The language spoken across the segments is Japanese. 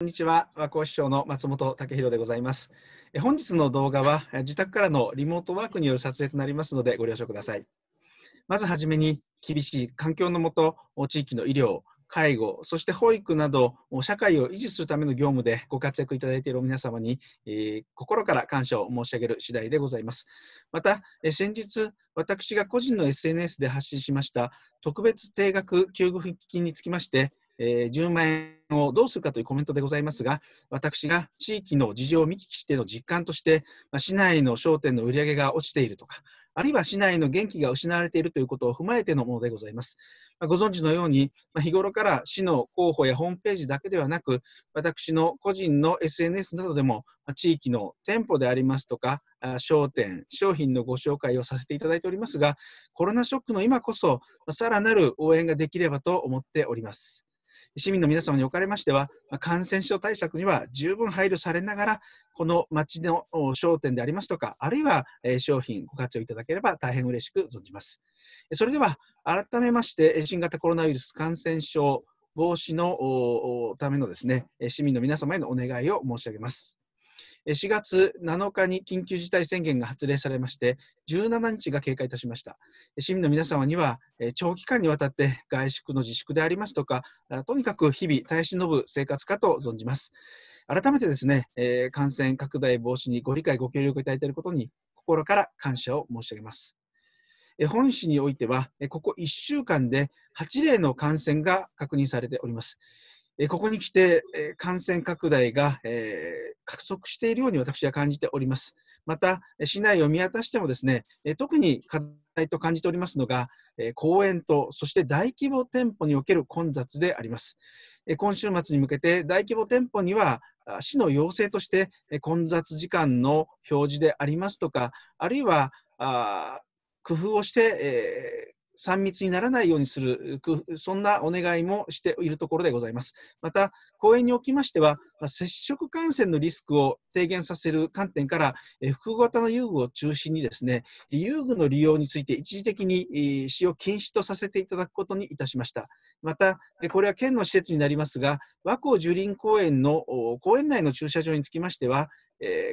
こんにちは和光市長の松本武弘でございます本日の動画は自宅からのリモートワークによる撮影となりますのでご了承くださいまずはじめに厳しい環境のもと地域の医療介護そして保育など社会を維持するための業務でご活躍いただいている皆様に、えー、心から感謝を申し上げる次第でございますまた、え先日私が個人の SNS で発信しました特別定額給付金につきましてえー、10万円をどうするかというコメントでございますが、私が地域の事情を見聞きしての実感として、まあ、市内の商店の売り上げが落ちているとか、あるいは市内の元気が失われているということを踏まえてのものでございます。まあ、ご存知のように、まあ、日頃から市の広報やホームページだけではなく、私の個人の SNS などでも、まあ、地域の店舗でありますとか、商店、商品のご紹介をさせていただいておりますが、コロナショックの今こそ、さらなる応援ができればと思っております。市民の皆様におかれましては、感染症対策には十分配慮されながら、この町の商店でありますとか、あるいは商品ご活用いただければ大変嬉しく存じます。それでは、改めまして、新型コロナウイルス感染症防止のためのですね、市民の皆様へのお願いを申し上げます。4月7日に緊急事態宣言が発令されまして、17日が経過いたしました。市民の皆様には、長期間にわたって外出の自粛でありますとか、とにかく日々耐え忍ぶ生活かと存じます。改めてですね、感染拡大防止にご理解、ご協力いただいていることに、心から感謝を申し上げます。本市においては、ここ1週間で8例の感染が確認されております。えここに来て、え感染拡大が、え加速しているように私は感じております。また、市内を見渡してもですね、え特に課題と感じておりますのが、え公園と、そして大規模店舗における混雑であります。え今週末に向けて大規模店舗には、市の要請として混雑時間の表示でありますとか、あるいはあ工夫をして、え3密にならないようにする、そんなお願いもしているところでございます。また、公園におきましては、接触感染のリスクを低減させる観点から、複合型の遊具を中心にですね、遊具の利用について一時的に使用禁止とさせていただくことにいたしました。また、これは県の施設になりますが、和光樹林公園の公園内の駐車場につきましては、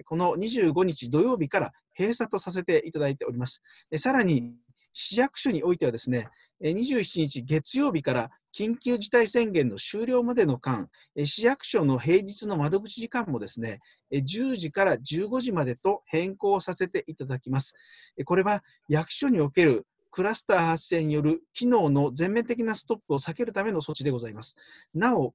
この25日土曜日から閉鎖とさせていただいております。さらに市役所においてはですね、27日月曜日から緊急事態宣言の終了までの間、市役所の平日の窓口時間もですね、10時から15時までと変更させていただきます。これは役所におけるクラスター発生による機能の全面的なストップを避けるための措置でございます。なお、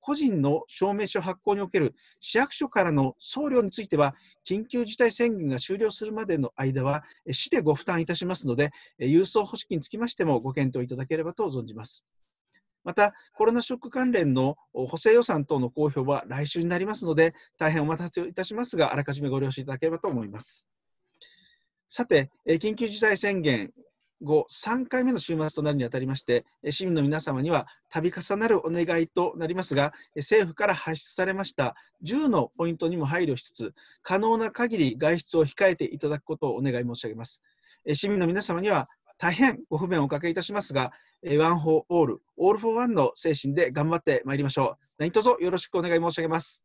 個人の証明書発行における市役所からの送料については、緊急事態宣言が終了するまでの間は、市でご負担いたしますので、郵送方式につきましてもご検討いただければと存じます。また、コロナショック関連の補正予算等の公表は来週になりますので、大変お待たせいたしますが、あらかじめご了承いただければと思います。さて、緊急事態宣言後3回目の週末となるにあたりまして市民の皆様には度重なるお願いとなりますが政府から発出されました10のポイントにも配慮しつつ可能な限り外出を控えていただくことをお願い申し上げます市民の皆様には大変ご不便をおかけいたしますがワン・フォー・オールオール・フォー・ワンの精神で頑張ってまいりましょう何卒よろしくお願い申し上げます